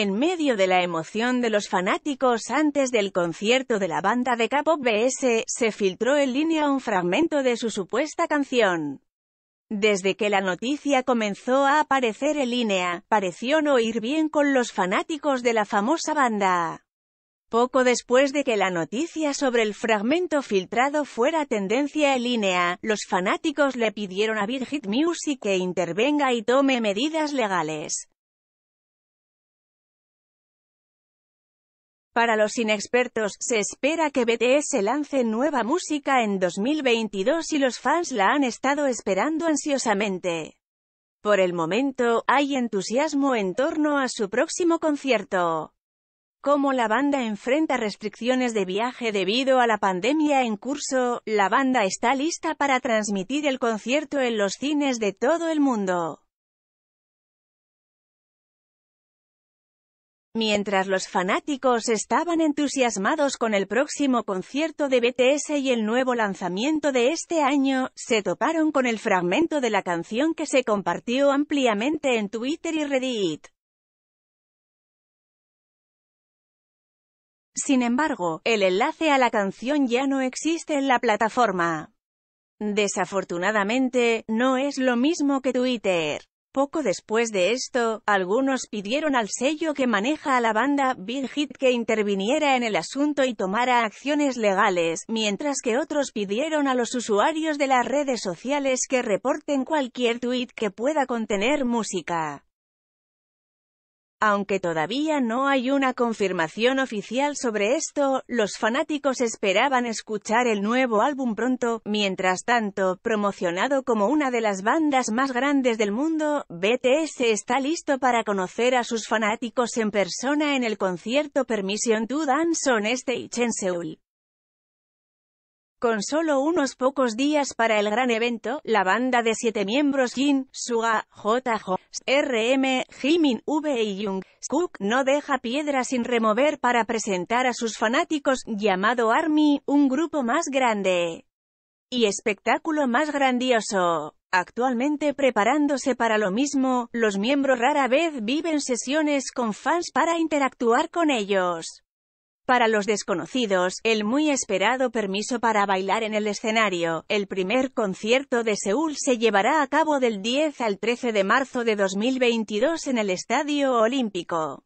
En medio de la emoción de los fanáticos antes del concierto de la banda de K-pop BS, se filtró en línea un fragmento de su supuesta canción. Desde que la noticia comenzó a aparecer en línea, pareció no ir bien con los fanáticos de la famosa banda. Poco después de que la noticia sobre el fragmento filtrado fuera tendencia en línea, los fanáticos le pidieron a Hit Music que intervenga y tome medidas legales. Para los inexpertos, se espera que BTS lance nueva música en 2022 y los fans la han estado esperando ansiosamente. Por el momento, hay entusiasmo en torno a su próximo concierto. Como la banda enfrenta restricciones de viaje debido a la pandemia en curso, la banda está lista para transmitir el concierto en los cines de todo el mundo. Mientras los fanáticos estaban entusiasmados con el próximo concierto de BTS y el nuevo lanzamiento de este año, se toparon con el fragmento de la canción que se compartió ampliamente en Twitter y Reddit. Sin embargo, el enlace a la canción ya no existe en la plataforma. Desafortunadamente, no es lo mismo que Twitter. Poco después de esto, algunos pidieron al sello que maneja a la banda, Big Hit, que interviniera en el asunto y tomara acciones legales, mientras que otros pidieron a los usuarios de las redes sociales que reporten cualquier tweet que pueda contener música. Aunque todavía no hay una confirmación oficial sobre esto, los fanáticos esperaban escuchar el nuevo álbum pronto. Mientras tanto, promocionado como una de las bandas más grandes del mundo, BTS está listo para conocer a sus fanáticos en persona en el concierto Permission to Dance on Stage en Seúl. Con solo unos pocos días para el gran evento, la banda de siete miembros Jin, Suga, JJ, RM, Jimin, V y Jung, Cook no deja piedra sin remover para presentar a sus fanáticos, llamado ARMY, un grupo más grande y espectáculo más grandioso. Actualmente preparándose para lo mismo, los miembros rara vez viven sesiones con fans para interactuar con ellos. Para los desconocidos, el muy esperado permiso para bailar en el escenario, el primer concierto de Seúl se llevará a cabo del 10 al 13 de marzo de 2022 en el Estadio Olímpico.